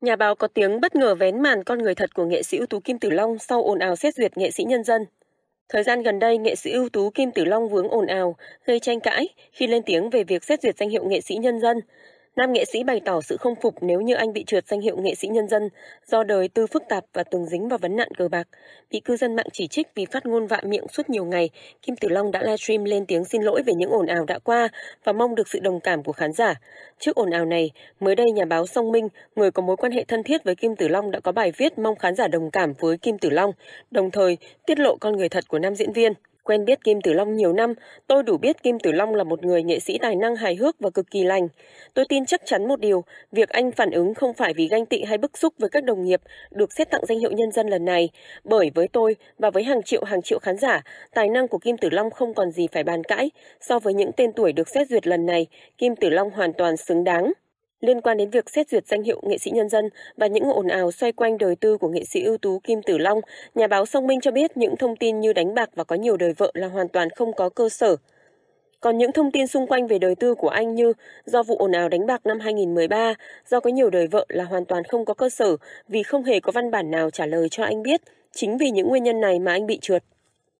Nhà báo có tiếng bất ngờ vén màn con người thật của nghệ sĩ ưu tú Kim Tử Long sau ồn ào xét duyệt nghệ sĩ nhân dân. Thời gian gần đây, nghệ sĩ ưu tú Kim Tử Long vướng ồn ào, gây tranh cãi khi lên tiếng về việc xét duyệt danh hiệu nghệ sĩ nhân dân. Nam nghệ sĩ bày tỏ sự không phục nếu như anh bị trượt danh hiệu nghệ sĩ nhân dân do đời tư phức tạp và từng dính vào vấn nạn cờ bạc. Bị cư dân mạng chỉ trích vì phát ngôn vạ miệng suốt nhiều ngày, Kim Tử Long đã livestream lên tiếng xin lỗi về những ồn ào đã qua và mong được sự đồng cảm của khán giả. Trước ồn ào này, mới đây nhà báo Song Minh, người có mối quan hệ thân thiết với Kim Tử Long đã có bài viết mong khán giả đồng cảm với Kim Tử Long, đồng thời tiết lộ con người thật của nam diễn viên. Quen biết Kim Tử Long nhiều năm, tôi đủ biết Kim Tử Long là một người nghệ sĩ tài năng hài hước và cực kỳ lành. Tôi tin chắc chắn một điều, việc anh phản ứng không phải vì ganh tị hay bức xúc với các đồng nghiệp được xét tặng danh hiệu nhân dân lần này. Bởi với tôi và với hàng triệu hàng triệu khán giả, tài năng của Kim Tử Long không còn gì phải bàn cãi. So với những tên tuổi được xét duyệt lần này, Kim Tử Long hoàn toàn xứng đáng liên quan đến việc xét duyệt danh hiệu nghệ sĩ nhân dân và những ồn ào xoay quanh đời tư của nghệ sĩ ưu tú Kim Tử Long, nhà báo Song Minh cho biết những thông tin như đánh bạc và có nhiều đời vợ là hoàn toàn không có cơ sở. Còn những thông tin xung quanh về đời tư của anh như do vụ ồn ào đánh bạc năm 2013, do có nhiều đời vợ là hoàn toàn không có cơ sở vì không hề có văn bản nào trả lời cho anh biết. Chính vì những nguyên nhân này mà anh bị trượt.